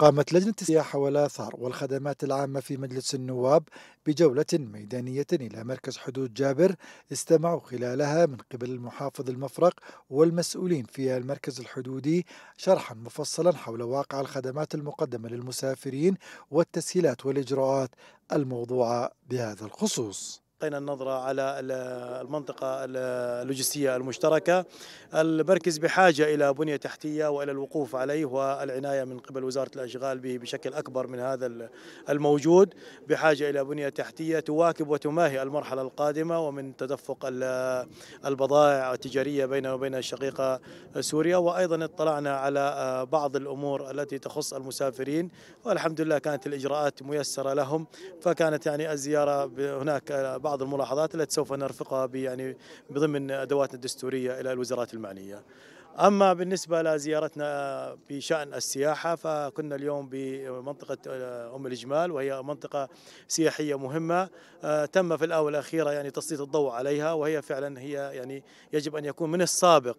قامت لجنة السياحة والآثار والخدمات العامة في مجلس النواب بجولة ميدانية إلى مركز حدود جابر استمعوا خلالها من قبل المحافظ المفرق والمسؤولين في المركز الحدودي شرحا مفصلا حول واقع الخدمات المقدمة للمسافرين والتسهيلات والإجراءات الموضوعة بهذا الخصوص أعطينا النظرة على المنطقة اللوجستية المشتركة المركز بحاجة إلى بنية تحتية وإلى الوقوف عليه والعناية من قبل وزارة الأشغال به بشكل أكبر من هذا الموجود بحاجة إلى بنية تحتية تواكب وتماهي المرحلة القادمة ومن تدفق البضائع التجارية بيننا وبين الشقيقة سوريا وأيضا اطلعنا على آه، بعض الأمور التي تخص المسافرين والحمد لله كانت الإجراءات ميسرة لهم فكانت يعني الزيارة هناك بعض آه، بعض الملاحظات التي سوف نرفقها يعني بضمن ادواتنا الدستوريه الى الوزارات المعنيه. اما بالنسبه لزيارتنا بشان السياحه فكنا اليوم بمنطقه آه، ام الجمال وهي منطقه سياحيه مهمه آه، تم في الاونه الاخيره يعني تسليط الضوء عليها وهي فعلا هي يعني يجب ان يكون من السابق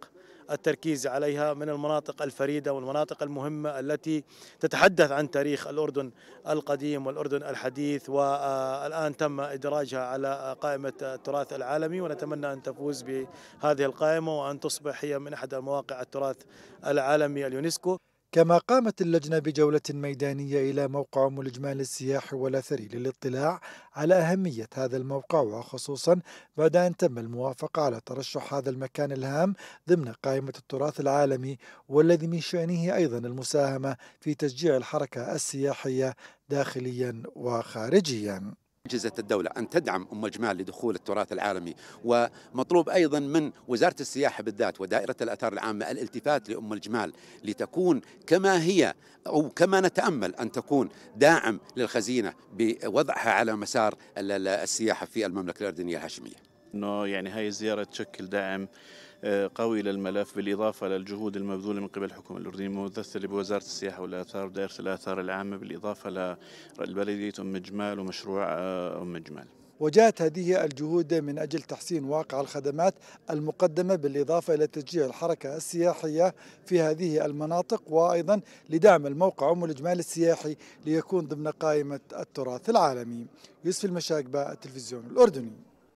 التركيز عليها من المناطق الفريدة والمناطق المهمة التي تتحدث عن تاريخ الأردن القديم والأردن الحديث والآن تم إدراجها على قائمة التراث العالمي ونتمنى أن تفوز بهذه القائمة وأن تصبح هي من أحد مواقع التراث العالمي اليونسكو كما قامت اللجنة بجولة ميدانية إلى موقع أم الإجمال السياح والأثري للاطلاع على أهمية هذا الموقع وخصوصا بعد أن تم الموافقة على ترشح هذا المكان الهام ضمن قائمة التراث العالمي والذي من شأنه أيضا المساهمة في تشجيع الحركة السياحية داخليا وخارجيا أجهزة الدولة أن تدعم أم الجمال لدخول التراث العالمي ومطلوب أيضا من وزارة السياحة بالذات ودائرة الأثار العامة الالتفات لأم الجمال لتكون كما هي أو كما نتأمل أن تكون داعم للخزينة بوضعها على مسار السياحة في المملكة الأردنية الهاشمية انه يعني هاي الزياره تشكل دعم آه، قوي للملف بالاضافه للجهود المبذوله من قبل الحكومه الاردنيه الممثله بوزاره السياحه والاثار ودائره الاثار العامه بالاضافه لبلديه ام جمال ومشروع آه، ام جمال وجاءت هذه الجهود من أجل تحسين واقع الخدمات المقدمة بالإضافة إلى تشجيع الحركة السياحية في هذه المناطق وأيضا لدعم الموقع أم الإجمال السياحي ليكون ضمن قائمة التراث العالمي يوسف المشاقبه التلفزيون الأردني